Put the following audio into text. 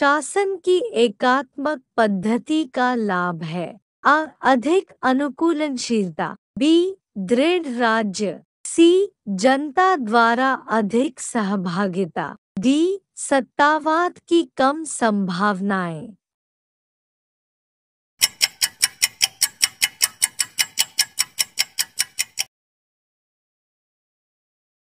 शासन की एकात्मक पद्धति का लाभ है आ अधिक अनुकूलनशीलता बी दृढ़ राज्य सी जनता द्वारा अधिक सहभागिता डी सत्तावाद की कम संभावनाएं